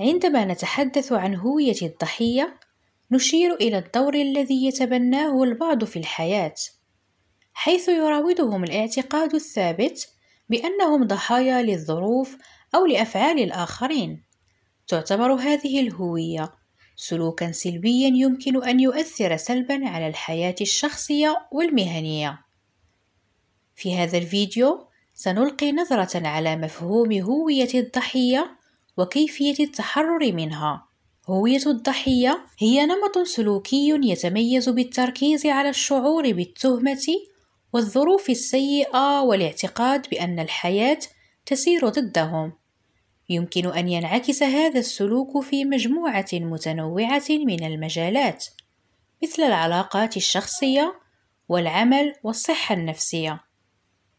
عندما نتحدث عن هوية الضحية نشير إلى الدور الذي يتبناه البعض في الحياة حيث يراودهم الاعتقاد الثابت بأنهم ضحايا للظروف أو لأفعال الآخرين تعتبر هذه الهوية سلوكا سلبيا يمكن أن يؤثر سلبا على الحياة الشخصية والمهنية في هذا الفيديو سنلقي نظرة على مفهوم هوية الضحية وكيفية التحرر منها هوية الضحية هي نمط سلوكي يتميز بالتركيز على الشعور بالتهمة والظروف السيئة والاعتقاد بأن الحياة تسير ضدهم. يمكن أن ينعكس هذا السلوك في مجموعة متنوعة من المجالات، مثل العلاقات الشخصية والعمل والصحة النفسية.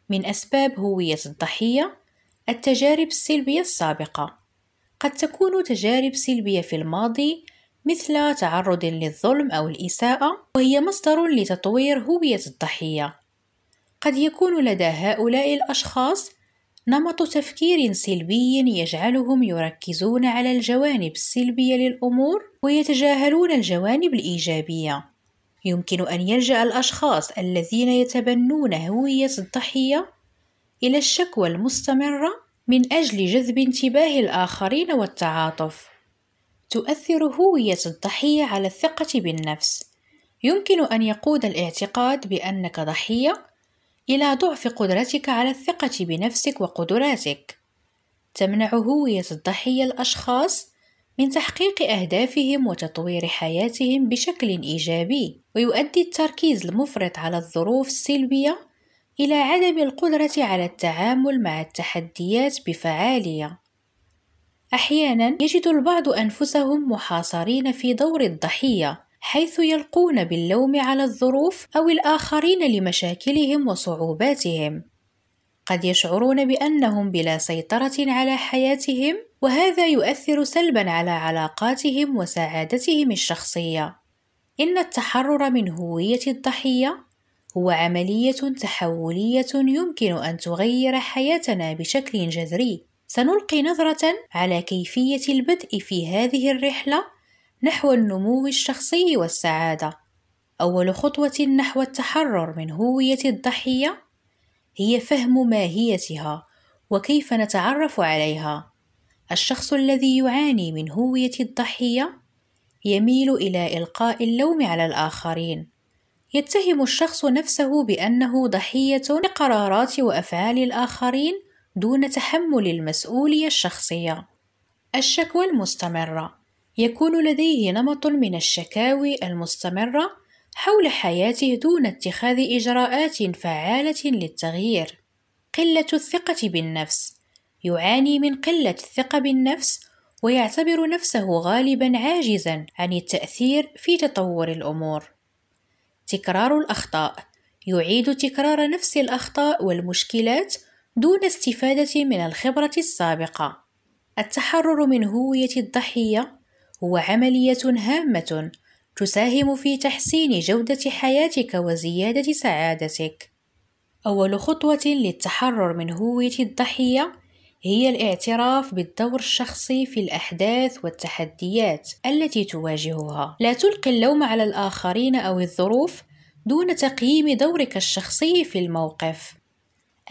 من أسباب هوية الضحية التجارب السلبية السابقة. قد تكون تجارب سلبية في الماضي مثل تعرض للظلم أو الإساءة وهي مصدر لتطوير هوية الضحية قد يكون لدى هؤلاء الأشخاص نمط تفكير سلبي يجعلهم يركزون على الجوانب السلبية للأمور ويتجاهلون الجوانب الإيجابية يمكن أن يلجأ الأشخاص الذين يتبنون هوية الضحية إلى الشكوى المستمرة من أجل جذب انتباه الآخرين والتعاطف تؤثر هوية الضحية على الثقة بالنفس يمكن أن يقود الاعتقاد بأنك ضحية إلى ضعف قدرتك على الثقة بنفسك وقدراتك تمنع هوية الضحية الأشخاص من تحقيق أهدافهم وتطوير حياتهم بشكل إيجابي ويؤدي التركيز المفرط على الظروف السلبية إلى عدم القدرة على التعامل مع التحديات بفعالية أحيانا يجد البعض أنفسهم محاصرين في دور الضحية حيث يلقون باللوم على الظروف أو الآخرين لمشاكلهم وصعوباتهم قد يشعرون بأنهم بلا سيطرة على حياتهم وهذا يؤثر سلبا على علاقاتهم وسعادتهم الشخصية إن التحرر من هوية الضحية هو عملية تحولية يمكن أن تغير حياتنا بشكل جذري. سنلقي نظرة على كيفية البدء في هذه الرحلة نحو النمو الشخصي والسعادة. أول خطوة نحو التحرر من هوية الضحية هي فهم ماهيتها وكيف نتعرف عليها. الشخص الذي يعاني من هوية الضحية يميل إلى إلقاء اللوم على الآخرين يتهم الشخص نفسه بأنه ضحية لقرارات وأفعال الآخرين دون تحمل المسؤولية الشخصية. الشكوى المستمرة يكون لديه نمط من الشكاوي المستمرة حول حياته دون اتخاذ إجراءات فعالة للتغيير. قلة الثقة بالنفس يعاني من قلة الثقة بالنفس ويعتبر نفسه غالبًا عاجزًا عن التأثير في تطور الأمور. تكرار الأخطاء يعيد تكرار نفس الأخطاء والمشكلات دون استفادة من الخبرة السابقة التحرر من هوية الضحية هو عملية هامة تساهم في تحسين جودة حياتك وزيادة سعادتك. أول خطوة للتحرر من هوية الضحية هي الاعتراف بالدور الشخصي في الأحداث والتحديات التي تواجهها لا تلقي اللوم على الآخرين أو الظروف دون تقييم دورك الشخصي في الموقف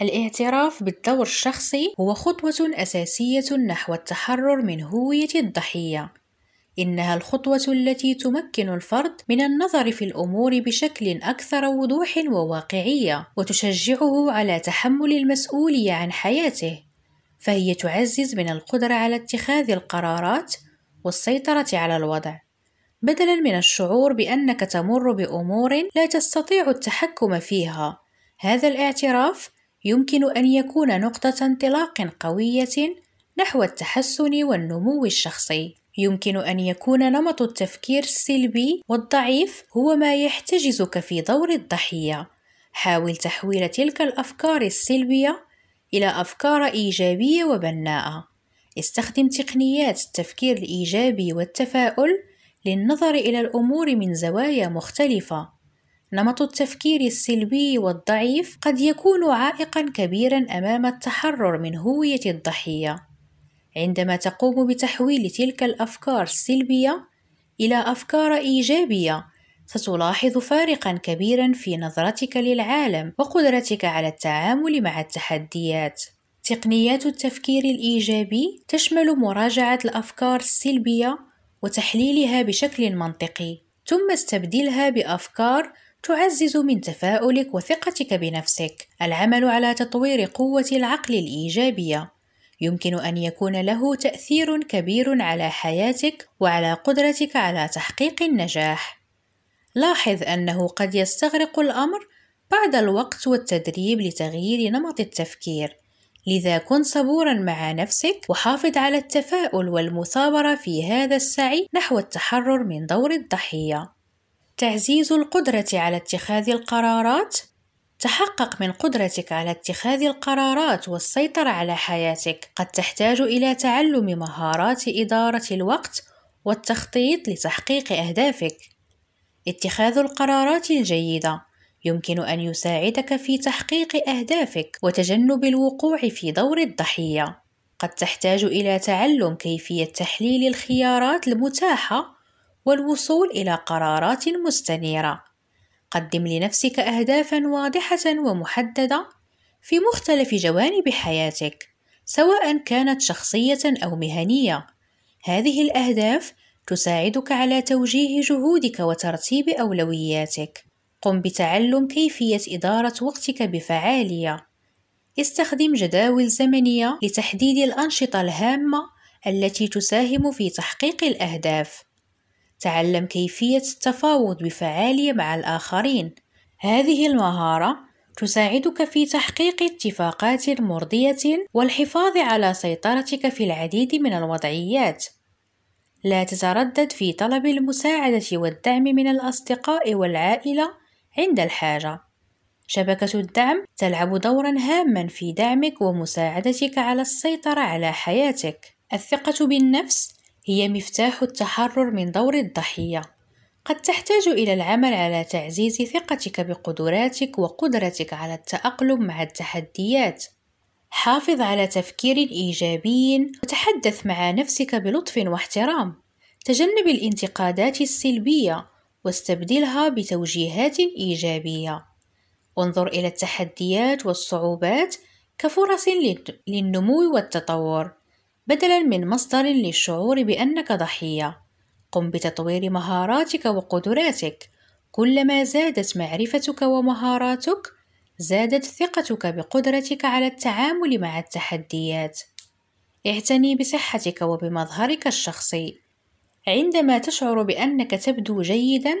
الاعتراف بالدور الشخصي هو خطوة أساسية نحو التحرر من هوية الضحية إنها الخطوة التي تمكن الفرد من النظر في الأمور بشكل أكثر وضوح وواقعية وتشجعه على تحمل المسؤولية عن حياته فهي تعزز من القدرة على اتخاذ القرارات والسيطرة على الوضع بدلا من الشعور بأنك تمر بأمور لا تستطيع التحكم فيها هذا الاعتراف يمكن أن يكون نقطة انطلاق قوية نحو التحسن والنمو الشخصي يمكن أن يكون نمط التفكير السلبي والضعيف هو ما يحتجزك في دور الضحية حاول تحويل تلك الأفكار السلبية إلى أفكار إيجابية وبناءة استخدم تقنيات التفكير الإيجابي والتفاؤل للنظر إلى الأمور من زوايا مختلفة نمط التفكير السلبي والضعيف قد يكون عائقا كبيرا أمام التحرر من هوية الضحية عندما تقوم بتحويل تلك الأفكار السلبية إلى أفكار إيجابية ستلاحظ فارقا كبيرا في نظرتك للعالم وقدرتك على التعامل مع التحديات تقنيات التفكير الايجابي تشمل مراجعه الافكار السلبيه وتحليلها بشكل منطقي ثم استبدلها بافكار تعزز من تفاؤلك وثقتك بنفسك العمل على تطوير قوه العقل الايجابيه يمكن ان يكون له تاثير كبير على حياتك وعلى قدرتك على تحقيق النجاح لاحظ أنه قد يستغرق الأمر بعد الوقت والتدريب لتغيير نمط التفكير لذا كن صبورا مع نفسك وحافظ على التفاؤل والمثابرة في هذا السعي نحو التحرر من دور الضحية تعزيز القدرة على اتخاذ القرارات تحقق من قدرتك على اتخاذ القرارات والسيطرة على حياتك قد تحتاج إلى تعلم مهارات إدارة الوقت والتخطيط لتحقيق أهدافك اتخاذ القرارات الجيدة يمكن أن يساعدك في تحقيق أهدافك وتجنب الوقوع في دور الضحية. قد تحتاج إلى تعلم كيفية تحليل الخيارات المتاحة والوصول إلى قرارات مستنيرة. قدم لنفسك أهدافًا واضحة ومحددة في مختلف جوانب حياتك، سواء كانت شخصية أو مهنية. هذه الأهداف تساعدك على توجيه جهودك وترتيب أولوياتك قم بتعلم كيفية إدارة وقتك بفعالية استخدم جداول زمنية لتحديد الأنشطة الهامة التي تساهم في تحقيق الأهداف تعلم كيفية التفاوض بفعالية مع الآخرين هذه المهارة تساعدك في تحقيق اتفاقات مرضية والحفاظ على سيطرتك في العديد من الوضعيات لا تتردد في طلب المساعدة والدعم من الأصدقاء والعائلة عند الحاجة شبكة الدعم تلعب دورا هاما في دعمك ومساعدتك على السيطرة على حياتك الثقة بالنفس هي مفتاح التحرر من دور الضحية قد تحتاج إلى العمل على تعزيز ثقتك بقدراتك وقدرتك على التأقلم مع التحديات حافظ على تفكير إيجابي وتحدث مع نفسك بلطف واحترام تجنب الانتقادات السلبية واستبدلها بتوجيهات إيجابية انظر إلى التحديات والصعوبات كفرص للنمو والتطور بدلا من مصدر للشعور بأنك ضحية قم بتطوير مهاراتك وقدراتك كلما زادت معرفتك ومهاراتك زادت ثقتك بقدرتك على التعامل مع التحديات اعتني بصحتك وبمظهرك الشخصي عندما تشعر بانك تبدو جيدا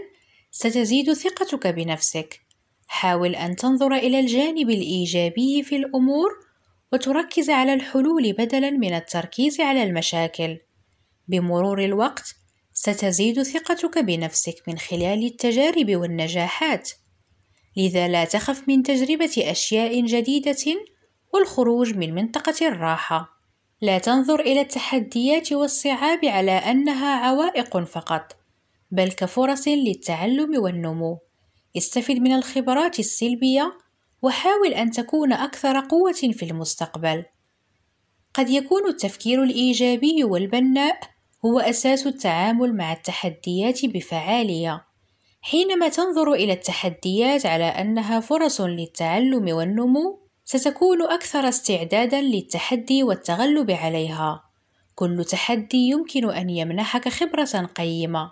ستزيد ثقتك بنفسك حاول ان تنظر الى الجانب الايجابي في الامور وتركز على الحلول بدلا من التركيز على المشاكل بمرور الوقت ستزيد ثقتك بنفسك من خلال التجارب والنجاحات لذا لا تخف من تجربة أشياء جديدة والخروج من منطقة الراحة لا تنظر إلى التحديات والصعاب على أنها عوائق فقط بل كفرص للتعلم والنمو استفد من الخبرات السلبية وحاول أن تكون أكثر قوة في المستقبل قد يكون التفكير الإيجابي والبناء هو أساس التعامل مع التحديات بفعالية حينما تنظر إلى التحديات على أنها فرص للتعلم والنمو ستكون أكثر استعدادا للتحدي والتغلب عليها كل تحدي يمكن أن يمنحك خبرة قيمة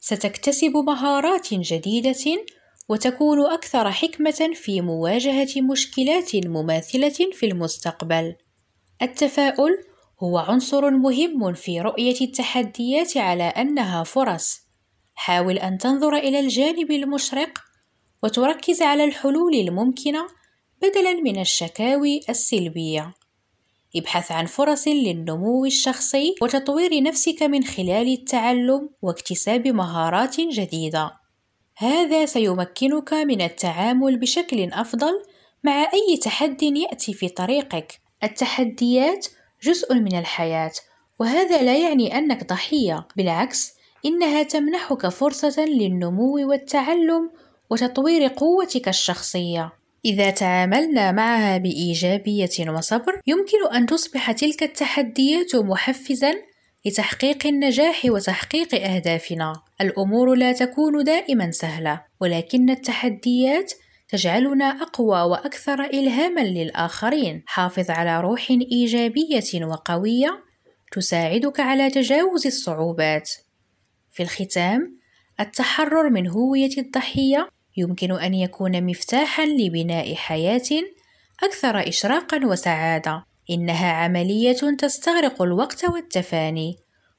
ستكتسب مهارات جديدة وتكون أكثر حكمة في مواجهة مشكلات مماثلة في المستقبل التفاؤل هو عنصر مهم في رؤية التحديات على أنها فرص حاول أن تنظر إلى الجانب المشرق وتركز على الحلول الممكنة بدلاً من الشكاوي السلبية. ابحث عن فرص للنمو الشخصي وتطوير نفسك من خلال التعلم واكتساب مهارات جديدة. هذا سيمكنك من التعامل بشكل أفضل مع أي تحد يأتي في طريقك. التحديات جزء من الحياة، وهذا لا يعني أنك ضحية، بالعكس، إنها تمنحك فرصة للنمو والتعلم وتطوير قوتك الشخصية إذا تعاملنا معها بإيجابية وصبر يمكن أن تصبح تلك التحديات محفزا لتحقيق النجاح وتحقيق أهدافنا الأمور لا تكون دائما سهلة ولكن التحديات تجعلنا أقوى وأكثر إلهاما للآخرين حافظ على روح إيجابية وقوية تساعدك على تجاوز الصعوبات في الختام التحرر من هوية الضحية يمكن أن يكون مفتاحا لبناء حياة أكثر إشراقا وسعادة إنها عملية تستغرق الوقت والتفاني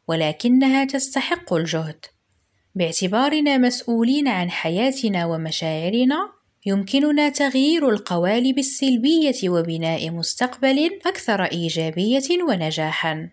ولكنها تستحق الجهد باعتبارنا مسؤولين عن حياتنا ومشاعرنا يمكننا تغيير القوالب السلبيه وبناء مستقبل اكثر ايجابيه ونجاحا